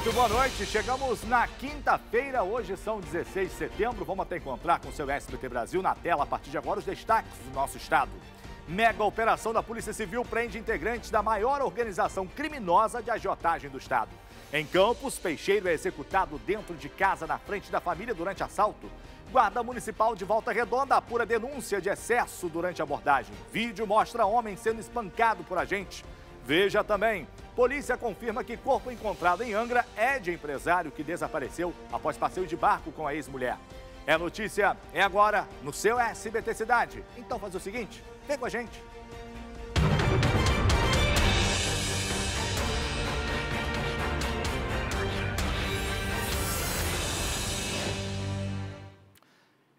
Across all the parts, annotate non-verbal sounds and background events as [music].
muito boa noite. Chegamos na quinta-feira, hoje são 16 de setembro. Vamos até encontrar com o seu SBT Brasil na tela a partir de agora os destaques do nosso estado. Mega operação da Polícia Civil prende integrantes da maior organização criminosa de agiotagem do estado. Em Campos, peixeiro é executado dentro de casa na frente da família durante assalto. Guarda Municipal de Volta Redonda apura denúncia de excesso durante abordagem. Vídeo mostra homem sendo espancado por agente. Veja também, polícia confirma que corpo encontrado em Angra é de empresário que desapareceu após passeio de barco com a ex-mulher. É notícia, é agora, no seu SBT Cidade. Então faz o seguinte, vem com a gente.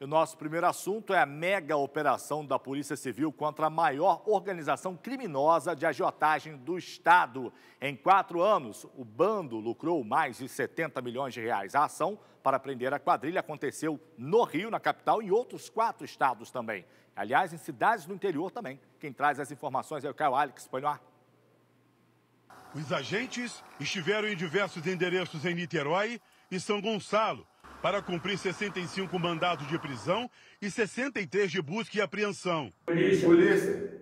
o nosso primeiro assunto é a mega operação da Polícia Civil contra a maior organização criminosa de agiotagem do Estado. Em quatro anos, o bando lucrou mais de 70 milhões de reais. A ação para prender a quadrilha aconteceu no Rio, na capital, e em outros quatro estados também. Aliás, em cidades do interior também. Quem traz as informações é o Caio Alex. Põe no ar. Os agentes estiveram em diversos endereços em Niterói e São Gonçalo para cumprir 65 mandados de prisão e 63 de busca e apreensão. Polícia. Polícia.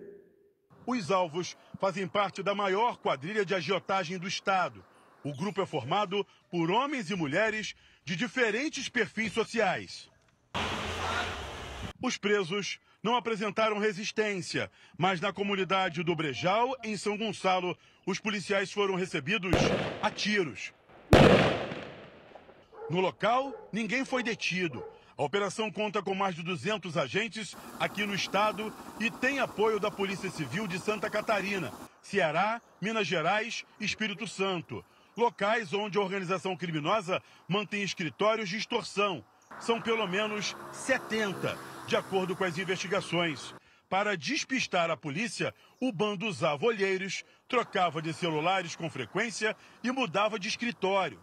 Os alvos fazem parte da maior quadrilha de agiotagem do Estado. O grupo é formado por homens e mulheres de diferentes perfis sociais. Os presos não apresentaram resistência, mas na comunidade do Brejal, em São Gonçalo, os policiais foram recebidos a tiros. No local, ninguém foi detido. A operação conta com mais de 200 agentes aqui no estado e tem apoio da Polícia Civil de Santa Catarina, Ceará, Minas Gerais e Espírito Santo. Locais onde a organização criminosa mantém escritórios de extorsão. São pelo menos 70, de acordo com as investigações. Para despistar a polícia, o bando usava olheiros, trocava de celulares com frequência e mudava de escritório.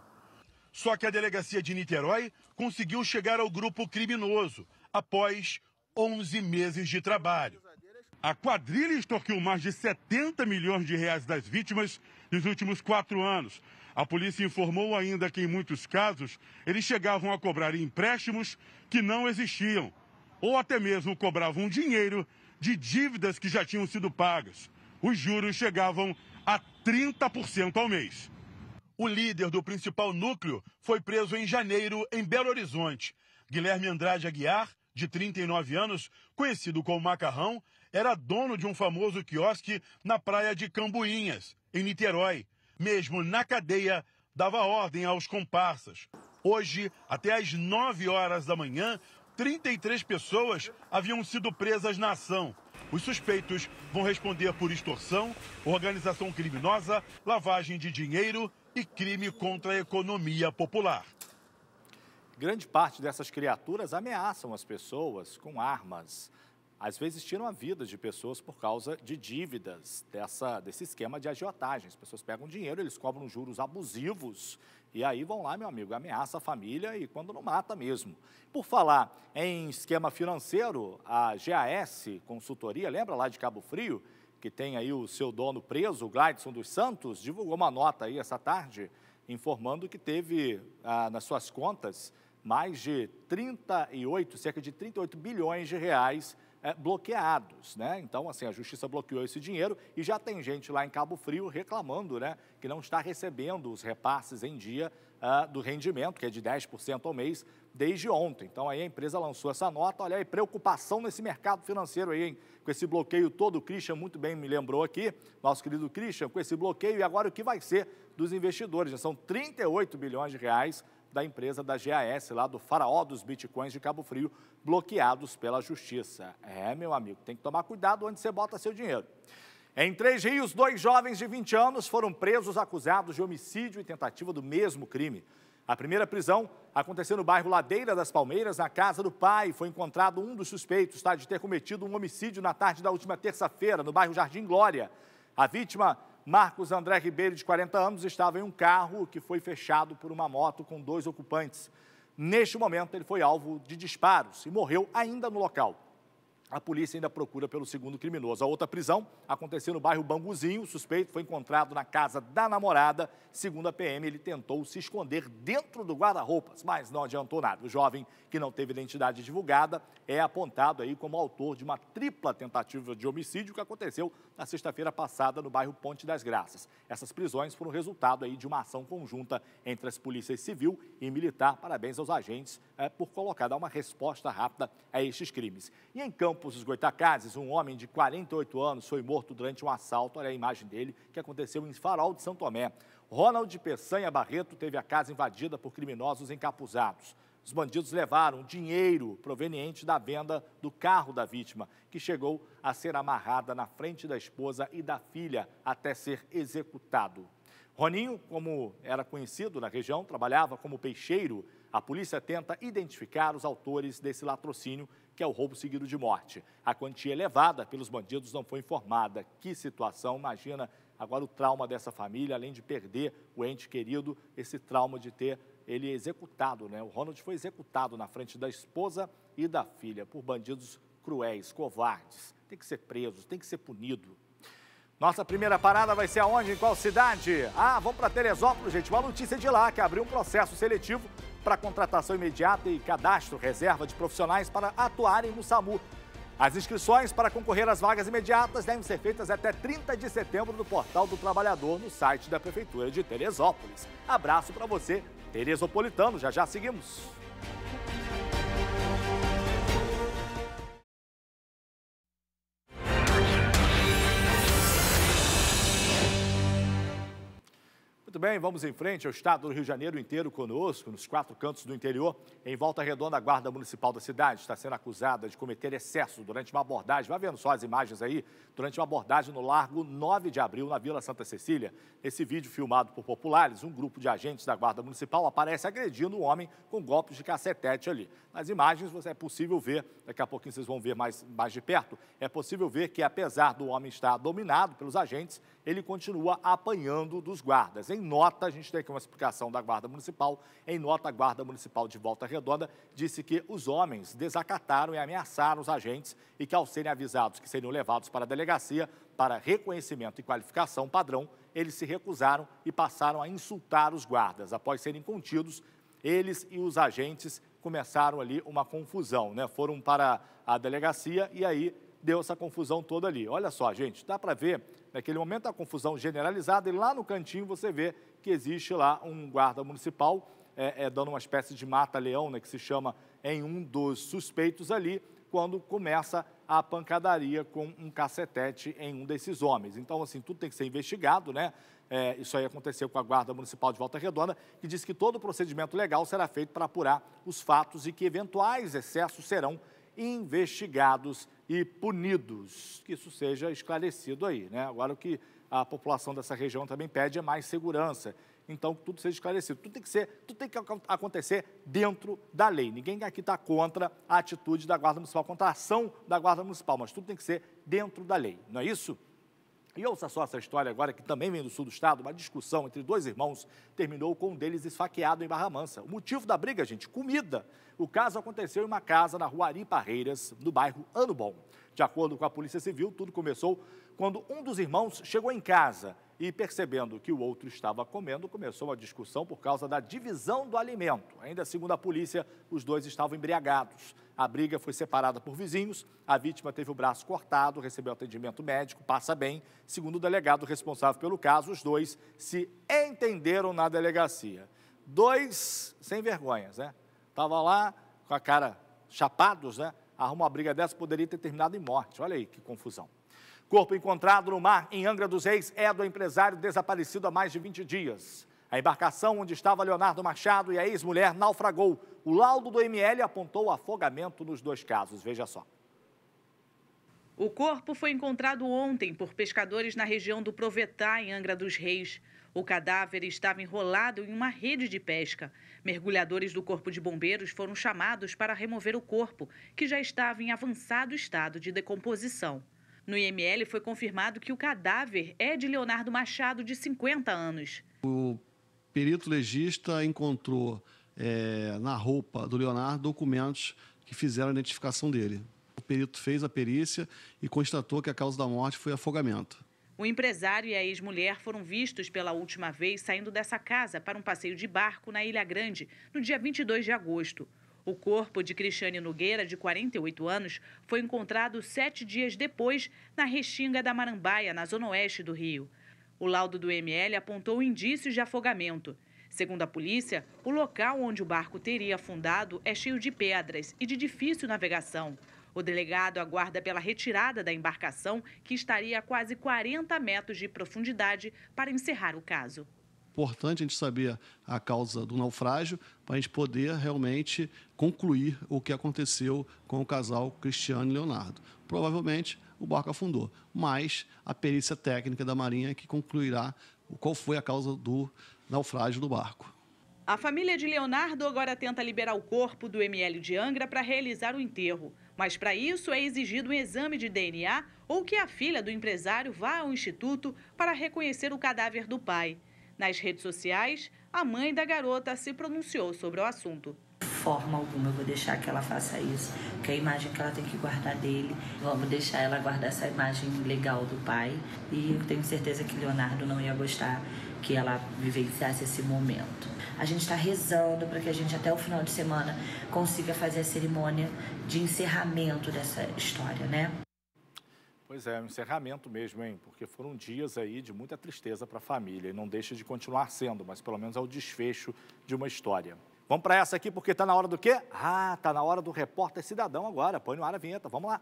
Só que a delegacia de Niterói conseguiu chegar ao grupo criminoso após 11 meses de trabalho. A quadrilha extorquiu mais de 70 milhões de reais das vítimas nos últimos quatro anos. A polícia informou ainda que, em muitos casos, eles chegavam a cobrar empréstimos que não existiam, ou até mesmo cobravam dinheiro de dívidas que já tinham sido pagas. Os juros chegavam a 30% ao mês. O líder do principal núcleo foi preso em janeiro em Belo Horizonte. Guilherme Andrade Aguiar, de 39 anos, conhecido como Macarrão, era dono de um famoso quiosque na praia de Cambuinhas, em Niterói. Mesmo na cadeia, dava ordem aos comparsas. Hoje, até às 9 horas da manhã, 33 pessoas haviam sido presas na ação. Os suspeitos vão responder por extorsão, organização criminosa, lavagem de dinheiro e crime contra a economia popular. Grande parte dessas criaturas ameaçam as pessoas com armas. Às vezes tiram a vida de pessoas por causa de dívidas, dessa, desse esquema de agiotagem. As pessoas pegam dinheiro, eles cobram juros abusivos e aí vão lá, meu amigo, ameaça a família e quando não mata mesmo. Por falar em esquema financeiro, a GAS Consultoria, lembra lá de Cabo Frio? que tem aí o seu dono preso, Gladson dos Santos, divulgou uma nota aí essa tarde informando que teve ah, nas suas contas mais de 38, cerca de 38 bilhões de reais eh, bloqueados, né? Então, assim, a justiça bloqueou esse dinheiro e já tem gente lá em Cabo Frio reclamando, né, que não está recebendo os repasses em dia do rendimento, que é de 10% ao mês, desde ontem. Então aí a empresa lançou essa nota, olha aí, preocupação nesse mercado financeiro aí, hein? com esse bloqueio todo, o Christian muito bem me lembrou aqui, nosso querido Christian, com esse bloqueio, e agora o que vai ser dos investidores? Já são 38 bilhões de reais da empresa da GAS, lá do faraó dos bitcoins de Cabo Frio, bloqueados pela justiça. É, meu amigo, tem que tomar cuidado onde você bota seu dinheiro. Em Três Rios, dois jovens de 20 anos foram presos acusados de homicídio e tentativa do mesmo crime. A primeira prisão aconteceu no bairro Ladeira das Palmeiras, na casa do pai. Foi encontrado um dos suspeitos tá, de ter cometido um homicídio na tarde da última terça-feira, no bairro Jardim Glória. A vítima, Marcos André Ribeiro, de 40 anos, estava em um carro que foi fechado por uma moto com dois ocupantes. Neste momento, ele foi alvo de disparos e morreu ainda no local. A polícia ainda procura pelo segundo criminoso. A outra prisão aconteceu no bairro Banguzinho. O suspeito foi encontrado na casa da namorada. Segundo a PM, ele tentou se esconder dentro do guarda-roupas, mas não adiantou nada. O jovem, que não teve identidade divulgada, é apontado aí como autor de uma tripla tentativa de homicídio que aconteceu na sexta-feira passada no bairro Ponte das Graças. Essas prisões foram resultado aí de uma ação conjunta entre as polícias civil e militar. Parabéns aos agentes é, por colocar, dar uma resposta rápida a estes crimes. E em Campos dos Goitacazes, um homem de 48 anos foi morto durante um assalto, olha a imagem dele, que aconteceu em Farol de São Tomé. Ronald Peçanha Barreto teve a casa invadida por criminosos encapuzados. Os bandidos levaram dinheiro proveniente da venda do carro da vítima, que chegou a ser amarrada na frente da esposa e da filha até ser executado. Roninho, como era conhecido na região, trabalhava como peixeiro. A polícia tenta identificar os autores desse latrocínio, que é o roubo seguido de morte. A quantia elevada pelos bandidos não foi informada. Que situação, imagina agora o trauma dessa família, além de perder o ente querido, esse trauma de ter ele é executado, né? O Ronald foi executado na frente da esposa e da filha por bandidos cruéis, covardes. Tem que ser preso, tem que ser punido. Nossa primeira parada vai ser aonde? Em qual cidade? Ah, vamos para Teresópolis, gente. Uma notícia de lá que abriu um processo seletivo para contratação imediata e cadastro reserva de profissionais para atuarem no SAMU. As inscrições para concorrer às vagas imediatas devem ser feitas até 30 de setembro no portal do trabalhador no site da Prefeitura de Teresópolis. Abraço para você Teresopolitano. Já já seguimos. Muito bem, vamos em frente. ao estado do Rio de Janeiro inteiro conosco, nos quatro cantos do interior. Em volta redonda, a guarda municipal da cidade está sendo acusada de cometer excesso durante uma abordagem. Vai vendo só as imagens aí. Durante uma abordagem no Largo 9 de Abril, na Vila Santa Cecília. Nesse vídeo filmado por populares, um grupo de agentes da guarda municipal aparece agredindo um homem com golpes de cacetete ali. Nas imagens, é possível ver, daqui a pouquinho vocês vão ver mais, mais de perto, é possível ver que apesar do homem estar dominado pelos agentes, ele continua apanhando dos guardas. Em nota, a gente tem aqui uma explicação da Guarda Municipal. Em nota, a Guarda Municipal de Volta Redonda disse que os homens desacataram e ameaçaram os agentes e que, ao serem avisados que seriam levados para a delegacia para reconhecimento e qualificação padrão, eles se recusaram e passaram a insultar os guardas. Após serem contidos, eles e os agentes começaram ali uma confusão, né? Foram para a delegacia e aí deu essa confusão toda ali. Olha só, gente, dá para ver naquele momento a confusão generalizada e lá no cantinho você vê que existe lá um guarda municipal é, é, dando uma espécie de mata-leão, né, que se chama em um dos suspeitos ali, quando começa a pancadaria com um cacetete em um desses homens. Então, assim, tudo tem que ser investigado, né? É, isso aí aconteceu com a Guarda Municipal de Volta Redonda, que diz que todo o procedimento legal será feito para apurar os fatos e que eventuais excessos serão investigados e punidos. Que isso seja esclarecido aí, né? Agora o que a população dessa região também pede é mais segurança. Então, que tudo seja esclarecido. Tudo tem que, ser, tudo tem que acontecer dentro da lei. Ninguém aqui está contra a atitude da Guarda Municipal, contra a ação da Guarda Municipal, mas tudo tem que ser dentro da lei, não é isso? E ouça só essa história agora, que também vem do sul do estado. Uma discussão entre dois irmãos terminou com um deles esfaqueado em Barra Mansa. O motivo da briga, gente, comida. O caso aconteceu em uma casa na rua Ari Parreiras, no bairro Ano Bom. De acordo com a Polícia Civil, tudo começou quando um dos irmãos chegou em casa e, percebendo que o outro estava comendo, começou uma discussão por causa da divisão do alimento. Ainda segundo a polícia, os dois estavam embriagados. A briga foi separada por vizinhos, a vítima teve o braço cortado, recebeu atendimento médico, passa bem. Segundo o delegado responsável pelo caso, os dois se entenderam na delegacia. Dois sem vergonhas, né? Estavam lá com a cara chapados, né? Arruma uma briga dessa, poderia ter terminado em morte. Olha aí que confusão. Corpo encontrado no mar em Angra dos Reis é do empresário desaparecido há mais de 20 dias. A embarcação onde estava Leonardo Machado e a ex-mulher naufragou. O laudo do ML apontou afogamento nos dois casos. Veja só. O corpo foi encontrado ontem por pescadores na região do Provetá, em Angra dos Reis. O cadáver estava enrolado em uma rede de pesca. Mergulhadores do Corpo de Bombeiros foram chamados para remover o corpo, que já estava em avançado estado de decomposição. No IML foi confirmado que o cadáver é de Leonardo Machado, de 50 anos. O perito legista encontrou é, na roupa do Leonardo documentos que fizeram a identificação dele. O perito fez a perícia e constatou que a causa da morte foi afogamento. O empresário e a ex-mulher foram vistos pela última vez saindo dessa casa para um passeio de barco na Ilha Grande no dia 22 de agosto. O corpo de Cristiane Nogueira, de 48 anos, foi encontrado sete dias depois na restinga da Marambaia, na zona oeste do Rio. O laudo do ML apontou indícios de afogamento. Segundo a polícia, o local onde o barco teria afundado é cheio de pedras e de difícil navegação. O delegado aguarda pela retirada da embarcação, que estaria a quase 40 metros de profundidade, para encerrar o caso importante a gente saber a causa do naufrágio para a gente poder realmente concluir o que aconteceu com o casal Cristiano e Leonardo. Provavelmente o barco afundou, mas a perícia técnica da Marinha é que concluirá qual foi a causa do naufrágio do barco. A família de Leonardo agora tenta liberar o corpo do ML de Angra para realizar o enterro. Mas para isso é exigido um exame de DNA ou que a filha do empresário vá ao instituto para reconhecer o cadáver do pai. Nas redes sociais, a mãe da garota se pronunciou sobre o assunto. de Forma alguma eu vou deixar que ela faça isso, que é a imagem que ela tem que guardar dele. Vamos deixar ela guardar essa imagem legal do pai. E eu tenho certeza que Leonardo não ia gostar que ela vivenciasse esse momento. A gente está rezando para que a gente, até o final de semana, consiga fazer a cerimônia de encerramento dessa história, né? Pois é, é, um encerramento mesmo, hein? Porque foram dias aí de muita tristeza para a família e não deixa de continuar sendo, mas pelo menos é o desfecho de uma história. Vamos para essa aqui porque está na hora do quê? Ah, está na hora do Repórter Cidadão agora. Põe no ar a vinheta, vamos lá.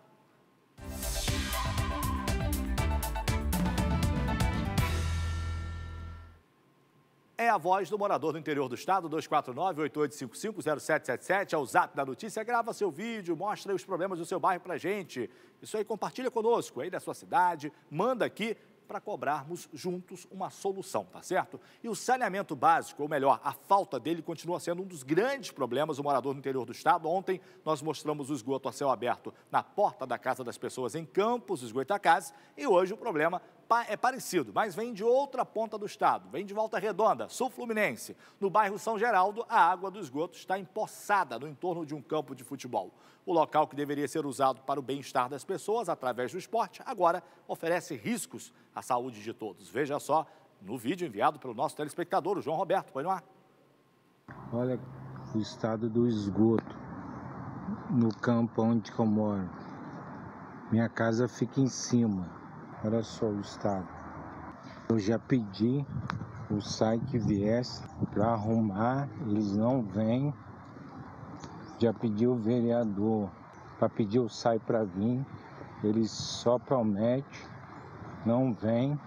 é a voz do morador do interior do estado, 249-8855-0777. É o zap da notícia. Grava seu vídeo, mostra os problemas do seu bairro para gente. Isso aí, compartilha conosco aí da sua cidade, manda aqui para cobrarmos juntos uma solução, tá certo? E o saneamento básico, ou melhor, a falta dele continua sendo um dos grandes problemas do morador no interior do estado. Ontem nós mostramos o esgoto a céu aberto na porta da casa das pessoas em Campos, os Goitacazes, e hoje o problema é parecido, mas vem de outra ponta do estado, vem de Volta Redonda, sul fluminense. No bairro São Geraldo, a água do esgoto está empoçada no entorno de um campo de futebol. O local que deveria ser usado para o bem-estar das pessoas através do esporte, agora oferece riscos à saúde de todos. Veja só no vídeo enviado pelo nosso telespectador, o João Roberto. Põe no ar. Olha o estado do esgoto no campo onde eu moro. Minha casa fica em cima. Olha só o Estado. Eu já pedi o SAI que viesse para arrumar, eles não vêm. Já pedi o vereador para pedir o SAI para vir, eles só prometem, não vem.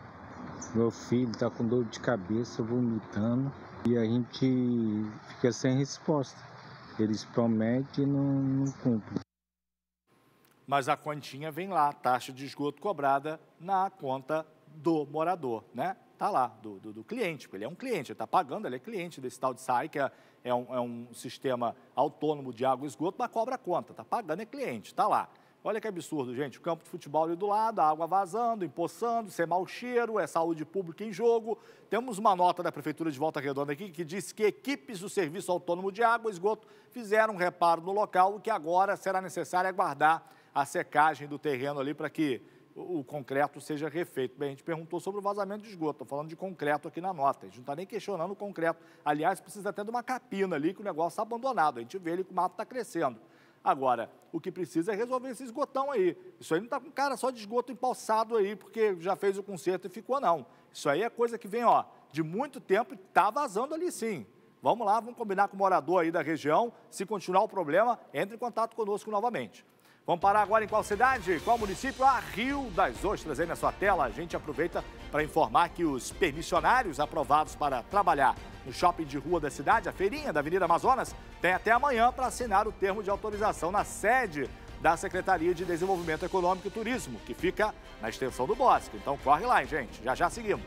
Meu filho está com dor de cabeça, vomitando, e a gente fica sem resposta. Eles prometem e não, não cumprem mas a quantinha vem lá, taxa de esgoto cobrada na conta do morador, né? Tá lá, do, do, do cliente, porque ele é um cliente, ele está pagando, ele é cliente desse tal de SAI, que é, é, um, é um sistema autônomo de água e esgoto, mas cobra a conta, está pagando, é cliente, está lá. Olha que absurdo, gente. O campo de futebol ali do lado, a água vazando, empoçando, sem mau cheiro, é saúde pública em jogo. Temos uma nota da Prefeitura de Volta Redonda aqui que diz que equipes do Serviço Autônomo de Água e Esgoto fizeram um reparo no local, o que agora será necessário aguardar a secagem do terreno ali para que o concreto seja refeito. Bem, a gente perguntou sobre o vazamento de esgoto, estou falando de concreto aqui na nota, a gente não está nem questionando o concreto. Aliás, precisa até de uma capina ali, que o negócio está abandonado, a gente vê ali que o mato está crescendo. Agora, o que precisa é resolver esse esgotão aí. Isso aí não está com cara só de esgoto empalçado aí, porque já fez o conserto e ficou, não. Isso aí é coisa que vem, ó, de muito tempo e está vazando ali sim. Vamos lá, vamos combinar com o morador aí da região. Se continuar o problema, entre em contato conosco novamente. Vamos parar agora em qual cidade? Qual município? Ah, Rio das Ostras, aí na sua tela. A gente aproveita para informar que os permissionários aprovados para trabalhar no shopping de rua da cidade, a feirinha da Avenida Amazonas, tem até amanhã para assinar o termo de autorização na sede da Secretaria de Desenvolvimento Econômico e Turismo, que fica na extensão do Bosque. Então corre lá, hein, gente. Já já seguimos.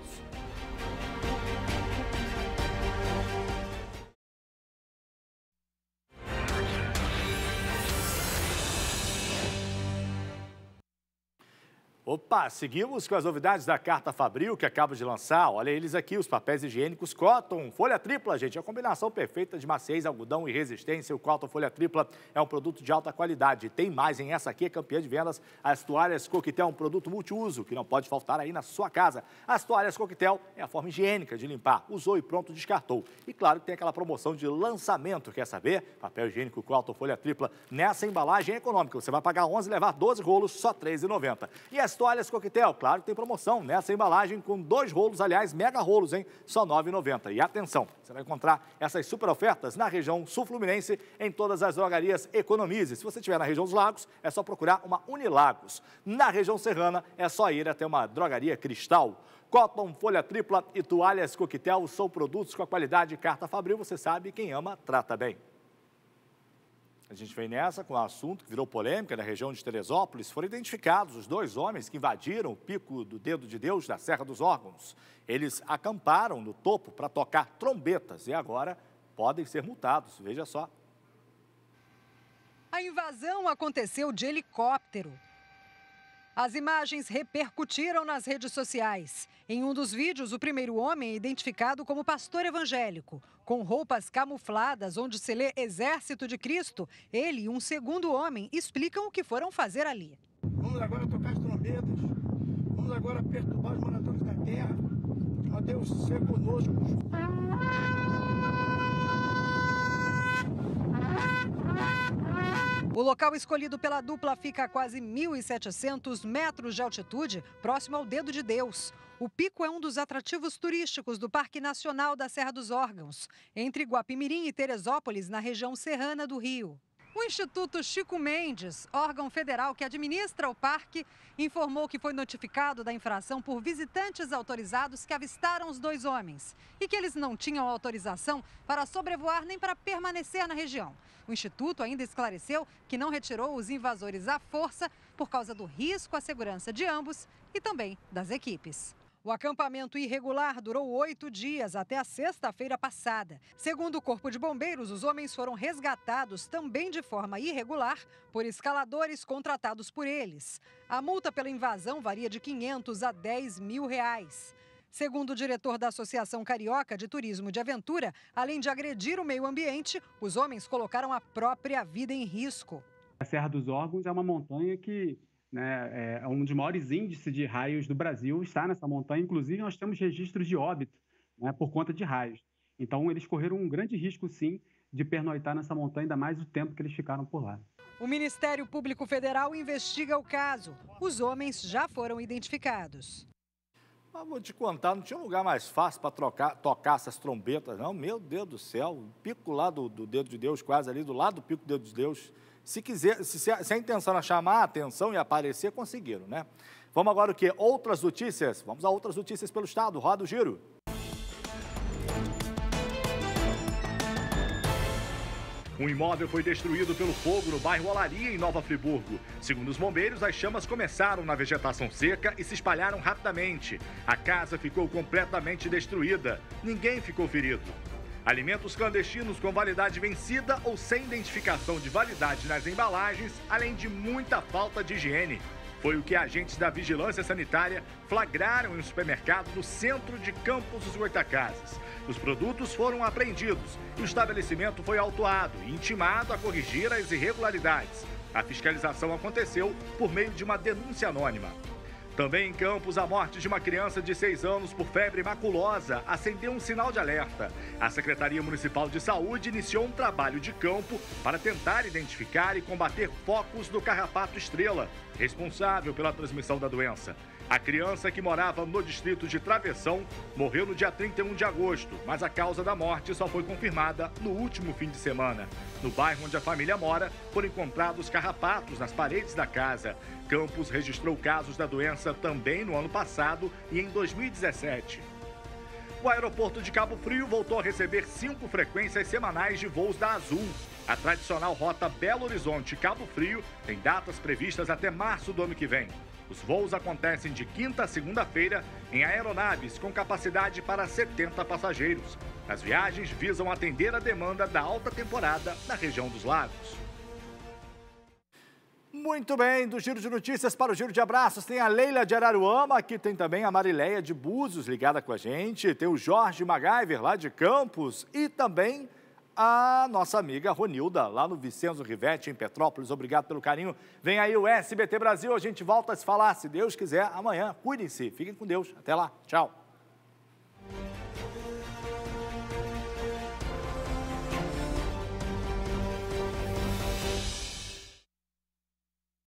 我 Opa, seguimos com as novidades da Carta Fabril que acabo de lançar. Olha eles aqui, os papéis higiênicos Cotton, folha tripla, gente. É a combinação perfeita de maciez, algodão e resistência. O Cotton Folha Tripla é um produto de alta qualidade. Tem mais em essa aqui, é campeã de vendas. As toalhas Coquetel, é um produto multiuso que não pode faltar aí na sua casa. As toalhas Coquetel é a forma higiênica de limpar. Usou e pronto, descartou. E claro que tem aquela promoção de lançamento, quer saber? Papel higiênico Cotton Folha Tripla nessa embalagem econômica. Você vai pagar 11 e levar 12 rolos, só R$ 3,90. E as toalhas Canalhas Coquetel, claro que tem promoção nessa embalagem com dois rolos, aliás, mega rolos, hein? Só R$ 9,90. E atenção, você vai encontrar essas super ofertas na região sul-fluminense, em todas as drogarias Economize. Se você estiver na região dos Lagos, é só procurar uma Unilagos. Na região serrana, é só ir até uma drogaria Cristal. Cotton, folha tripla e toalhas coquetel são produtos com a qualidade carta Fabril. Você sabe, quem ama, trata bem. A gente vem nessa com o um assunto que virou polêmica na região de Teresópolis. Foram identificados os dois homens que invadiram o pico do Dedo de Deus da Serra dos Órgãos. Eles acamparam no topo para tocar trombetas e agora podem ser multados. Veja só. A invasão aconteceu de helicóptero. As imagens repercutiram nas redes sociais. Em um dos vídeos, o primeiro homem é identificado como pastor evangélico. Com roupas camufladas, onde se lê Exército de Cristo, ele e um segundo homem explicam o que foram fazer ali. Vamos agora tocar as trombetas, vamos agora perturbar os moradores da terra. Ó Deus, ser conosco. Ah! [laughs] O local escolhido pela dupla fica a quase 1.700 metros de altitude, próximo ao Dedo de Deus. O pico é um dos atrativos turísticos do Parque Nacional da Serra dos Órgãos, entre Guapimirim e Teresópolis, na região serrana do Rio. O Instituto Chico Mendes, órgão federal que administra o parque, informou que foi notificado da infração por visitantes autorizados que avistaram os dois homens e que eles não tinham autorização para sobrevoar nem para permanecer na região. O Instituto ainda esclareceu que não retirou os invasores à força por causa do risco à segurança de ambos e também das equipes. O acampamento irregular durou oito dias até a sexta-feira passada. Segundo o Corpo de Bombeiros, os homens foram resgatados também de forma irregular por escaladores contratados por eles. A multa pela invasão varia de 500 a 10 mil reais. Segundo o diretor da Associação Carioca de Turismo de Aventura, além de agredir o meio ambiente, os homens colocaram a própria vida em risco. A Serra dos Órgãos é uma montanha que né? É um dos maiores índices de raios do Brasil está nessa montanha. Inclusive, nós temos registros de óbito né, por conta de raios. Então, eles correram um grande risco, sim, de pernoitar nessa montanha, ainda mais o tempo que eles ficaram por lá. O Ministério Público Federal investiga o caso. Os homens já foram identificados. Mas vou te contar, não tinha lugar mais fácil para tocar essas trombetas, não. Meu Deus do céu, o pico lá do, do dedo de Deus, quase ali do lado do pico do dedo de Deus. Se, quiser, se, se, a, se a intenção era chamar a atenção e aparecer, conseguiram, né? Vamos agora o que? Outras notícias. Vamos a outras notícias pelo Estado. Roda o giro. Um imóvel foi destruído pelo fogo no bairro Olaria, em Nova Friburgo. Segundo os bombeiros, as chamas começaram na vegetação seca e se espalharam rapidamente. A casa ficou completamente destruída. Ninguém ficou ferido. Alimentos clandestinos com validade vencida ou sem identificação de validade nas embalagens, além de muita falta de higiene. Foi o que agentes da Vigilância Sanitária flagraram em um supermercado no centro de Campos dos Goitacazes. Os produtos foram apreendidos e o estabelecimento foi autuado e intimado a corrigir as irregularidades. A fiscalização aconteceu por meio de uma denúncia anônima. Também em Campos, a morte de uma criança de 6 anos por febre maculosa acendeu um sinal de alerta. A Secretaria Municipal de Saúde iniciou um trabalho de campo para tentar identificar e combater focos do carrapato estrela, responsável pela transmissão da doença. A criança que morava no distrito de Travessão morreu no dia 31 de agosto, mas a causa da morte só foi confirmada no último fim de semana. No bairro onde a família mora, foram encontrados carrapatos nas paredes da casa. Campos registrou casos da doença também no ano passado e em 2017. O aeroporto de Cabo Frio voltou a receber cinco frequências semanais de voos da Azul. A tradicional rota Belo Horizonte-Cabo Frio tem datas previstas até março do ano que vem. Os voos acontecem de quinta a segunda-feira em aeronaves com capacidade para 70 passageiros. As viagens visam atender a demanda da alta temporada na região dos lagos. Muito bem, do Giro de Notícias para o Giro de Abraços, tem a Leila de Araruama, aqui tem também a Marileia de Búzios ligada com a gente, tem o Jorge MacGyver lá de Campos e também a nossa amiga Ronilda, lá no Vicenzo Rivetti, em Petrópolis. Obrigado pelo carinho. Vem aí o SBT Brasil, a gente volta a se falar, se Deus quiser, amanhã. Cuidem-se, fiquem com Deus. Até lá, tchau.